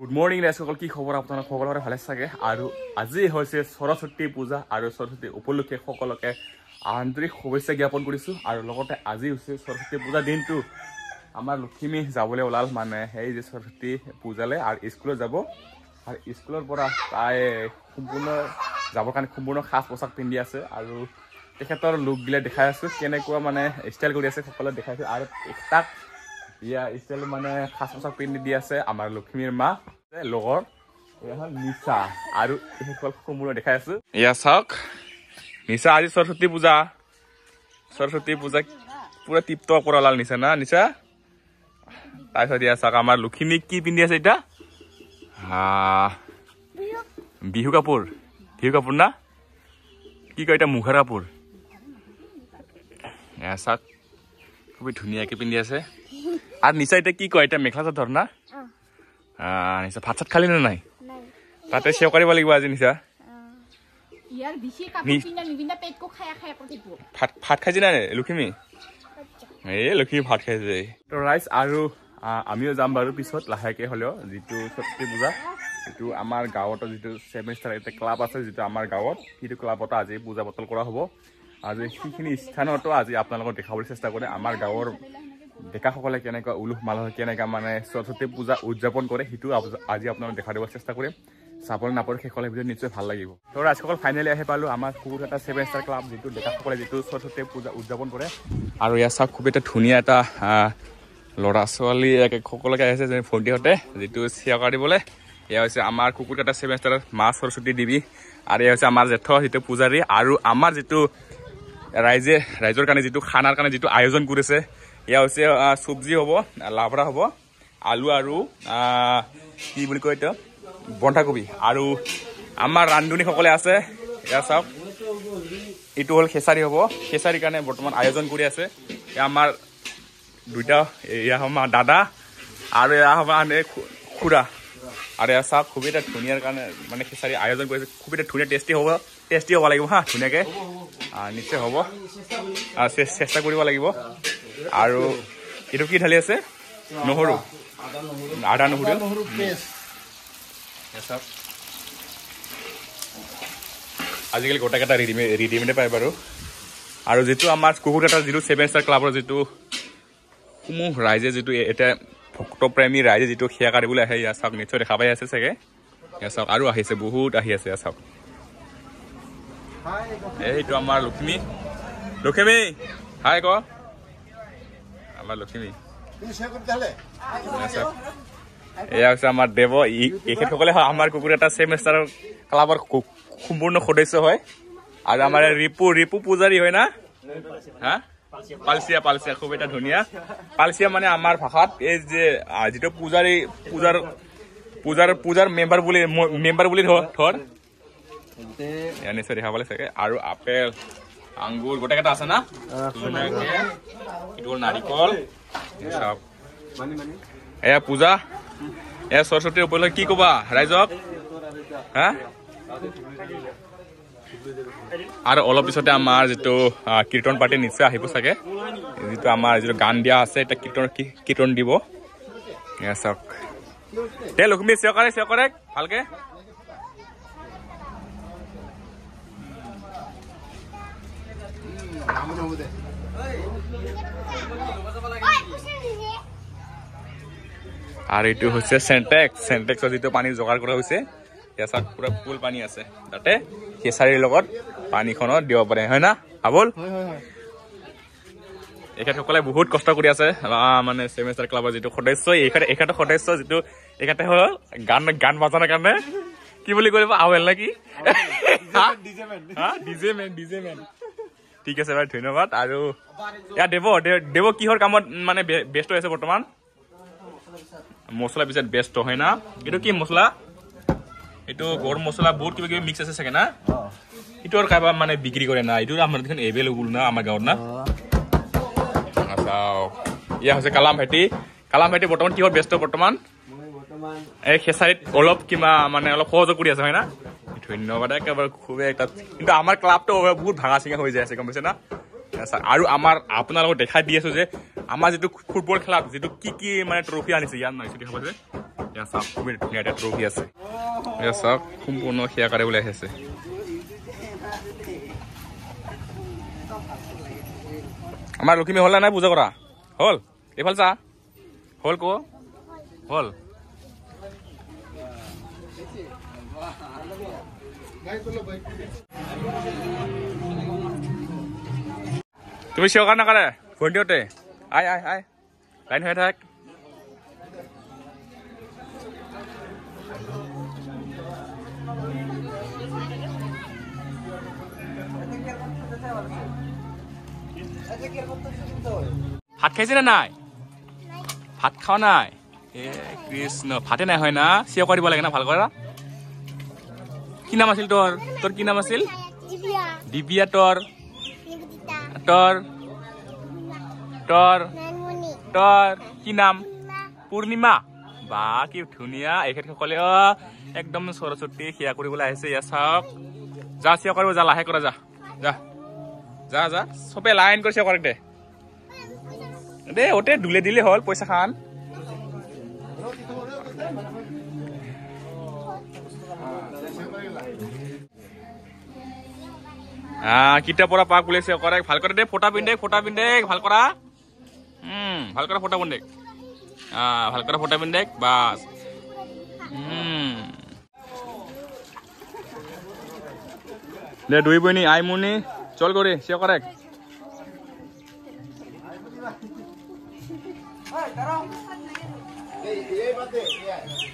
good morning ৰাইজসকল কি খবৰ আপোনালোক সকলোৰে ভালে চাগে আৰু আজি হৈছে সৰস্বতী পূজা আৰু সৰস্বতী উপলক্ষে সকলোকে আন্তৰিক শুভেচ্ছা জ্ঞাপন কৰিছোঁ আৰু লগতে আজি হৈছে সৰস্বতী পূজা দিনটো আমাৰ লখিমী যাবলৈ ওলাল মানে সেই যে সৰস্বতী পূজালৈ আৰু স্কুলত যাব আৰু স্কুলৰ পৰা তাই সম্পূৰ্ণ যাবৰ কাৰণে সম্পূৰ্ণ সাজ পোছাক পিন্ধি আছে আৰু তেখেতৰ লুকবিলাক দেখাই আছোঁ কেনেকুৱা মানে ষ্টাইল কৰি আছে সকলোৱে দেখাইছোঁ আৰু তাক ইয়া ইষ্টাইল মানে সাজ পোছাক পিন্ধি দি আছে আমাৰ লক্ষ্মীৰ মা লগৰ বিহু কাপোৰ বিহু কাপোৰ না কি কয় এটা মুখৰ কাপোৰ খুবেই ধুনীয়াকে পিন্ধি আছে আর নিশা এটা কি কয় এটা মেখলা চাদর না নিশা ভাত সাত খালি না নাই তাতে সেও করিব লাগিব আজি নিশা ভাত খাইছে না লক্ষ্মী এই লক্ষ্মী ভাত খাইছে তো রাইস আৰু আমিও যাম বাৰু পিছত লাহেকে হলেও যিটো সত্যি পূজা সেইটো আমাৰ গাঁৱতো যিটো ছেমিষ্টাৰ এটা ক্লাব আছে যিটো আমাৰ গাঁৱত সেইটো ক্লাবতো আজি পূজা বটল কৰা হ'ব আজি সেইখিনি স্থানতো আজি আপোনালোকক দেখাবলৈ চেষ্টা কৰে আমাৰ গাঁৱৰ ডেকাসকলে কেনেকুৱা উলুহ মালহে কেনেকুৱা মানে সৰস্বতী পূজা উদযাপন কৰে সেইটো আজি আপোনালোকে দেখা দিবলৈ চেষ্টা কৰিম চাবলৈ নাপালে শেষলৈ ভিডিঅ' নিশ্চয় ভাল লাগিব তো ৰাজসকল ফাইনেলি আহি পালোঁ আমাৰ কুকুৰ এটা ছেভেন ষ্টাৰ ক্লাব যিটো ডেকাসকলে যিটো সৰস্বতী পূজা উদযাপন কৰে আৰু ইয়াৰ চাওক খুব এটা ধুনীয়া এটা ল'ৰা ছোৱালী সকলোকে আহিছে যেনে ভণ্টিহঁতে যিটো চিয়া দিবলৈ এয়া হৈছে আমাৰ কুকুৰ এটা ছেভেন ষ্টাৰত মা সৰস্বতী দেৱী আৰু এয়া হৈছে আমাৰ জেঠ যিটো পূজাৰী আৰু আমাৰ যিটো ৰাইজে ৰাইজৰ কাৰণে যিটো খানাৰ কাৰণে যিটো আয়োজন কৰিছে এয়া হৈছে চব্জি হ'ব লাভৰা হ'ব আলু আৰু কি বুলি কয় এইটো বন্ধাকবি আৰু আমাৰ ৰান্ধনীসকলে আছে এয়া চাওক এইটো হ'ল খেচাৰী হ'ব খেচাৰীৰ কাৰণে বৰ্তমান আয়োজন কৰি আছে এয়া আমাৰ দুইটা এয়া হ'ব আমাৰ দাদা আৰু এয়া হ'ব আনে খুৰা আৰু এয়া চাওক খুবেই এটা ধুনীয়াৰ কাৰণে মানে খেচাৰী আয়োজন কৰিছে খুবেই এটা ধুনীয়া টেষ্টি হ'ব টেষ্টি হ'ব লাগিব হা ধুনীয়াকৈ নিশ্চয় হ'ব চেষ্টা কৰিব লাগিব আৰু এইটো কি ঢালি আছে নহৰু আদা নহৰু আজিকালি গোটা কেইটা ৰেডিমেড ৰেডিমেডে পায় বাৰু আৰু যিটো আমাৰ কুকুৰ এটা যিটো ছেভেন ষ্টাৰ ক্লাবৰ যিটো সমূহ ৰাইজে যিটো এটা ভক্তপ্ৰেমী ৰাইজে যিটো সেয়া কাটিবলৈ আহে ইয়াৰ চাওক নিশ্চয় দেখা পাই আছে চাগে ইয়াৰ চাওক আৰু আহিছে বহুত আহি আছে ইয়াৰ চাওক এইটো আমাৰ লক্ষ্মী লক্ষ্মী হাই ক আমাৰ লক্ষ্মী এয়া হৈছে আমাৰ দেৱ এখেতসকলে হয় আমাৰ কুকুৰ এটা ছেমেষ্টাৰ ক্লাবৰ সম্পূৰ্ণ সদস্য হয় আৰু আমাৰ ৰিপু ৰিপু পূজাৰী হয় না পালচিয়া পালচিয়া খুব এটা ধুনীয়া পালচিয়া মানে আমাৰ ভাষাত এই যে যিটো পূজাৰী পূজাৰ পূজাৰ পূজাৰ মেম্বাৰ বুলি মেম্বাৰ বুলি ধৰ ধৰ দেখাবলৈ চাগে আৰু আপেল আঙ্গুর গোটা কাটা আছে না এটা নারিকল সব এ পূজা এ সরস্বতীর উপলক্ষে কি কবা রাইজক হ্যাঁ আর অলপ পিছতে আমার যেটো কীর্তন পার্টি নিশ্চয় আহিব সাগে যেটো আমার যেটো গান দিয়া আছে এটা কীর্তন কীর্তন দিব এ চক দে লক্ষ্মী চেয়কারে চেয়করে ভালকে আৰ এইটো হচ্ছে সেন্টেক্স সেন্টেক্সৰ যেটো পানী জোগাৰ কৰা হৈছে কেঁচাত পুৰা ফুল পানী আছে তাতে খেচাৰীৰ লগত পানীখনত দিব পাৰে হয় না আবল এখেতসকলে বহুত কষ্ট কৰি আছে মানে ছেমেষ্টাৰ ক্লাবৰ যিটো সদস্য এইখাতে এখেতৰ সদস্য যিটো এখেতে হ'ল গান গান বাজানোৰ কাৰণে কি বুলি ক'ব আৱেল নে কি ঠিক আছে ভাই ধন্যবাদ আৰু ইয়াত দেৱ দেৱ কিহৰ কামত মানে ব্যস্ত হৈ আছে বৰ্তমান মছলা পিছত ব্যস্ত হয় না এইটো কি মছলা এইটো গৰম মছলা বহুত কিবা কিবি মিক্স আছে চাগে না এইটো আৰু কাৰোবাৰ মানে বিক্ৰী কৰে না এইটো আমাৰ দেখোন এভেইলেবল না আমাৰ গাঁৱত না চাওক হৈছে কালাম ভাইটি কালাম ভাইটি বৰ্তমান কিহৰ ব্যস্ত বৰ্তমান এই খেচাৰীত অলপ কিবা মানে অলপ সহযোগ কৰি আছে হয় না ধন্যবাদ একেবাৰে খুবেই এটা কিন্তু আমাৰ ক্লাবটো বহুত ভাঙা চিঙা হৈ যায় আছে গম পাইছে না আৰু আমাৰ আপোনালোকক দেখাই দি আছো যে আমাৰ যিটো ফুটবল খেলা যিটো কি কি মানে ট্ৰফি আনিছে ইয়াত নহয় চুটি হ'বলৈ আমাৰ লক্ষ্মী হ'ল নাই পূজা কৰা হ'ল এইফাল চা হ'ল ক'ল তুমি চিঞৰ কাৰণে নাকালে ভণ্টিহঁতে আই আই আই লাইন হৈ থাক ভাত খাইছে নে নাই ভাত খাওঁ নাই এ কৃষ্ণ ভাতে নাই হয় না চিঞৰ কৰিব লাগে না ভালকৈ ৰা কি নাম আছিল তোৰ তোৰ কি নাম আছিল দিবিয়া দিবিয়া তোর তোর একদম সরস্বতী সেয়া করবলে আছে ইয়া সাক যা সেয়া করব যা লাহে করা যা যা যা যা সবে লাইন করে সেয়া দে দে ওটে দিলে হল পয়সা কিটা পৰা পাক বুলিছে কৰে ভাল কৰে দে ফটা পিন্ধে ফটা পিন্ধে ভাল কৰা ভাল কৰা ফটা পিন্ধে ভাল কৰা ফটা পিন্ধে বাছ দে দুই বইনি আই মুনি চল কৰি চিয় কৰে Hey,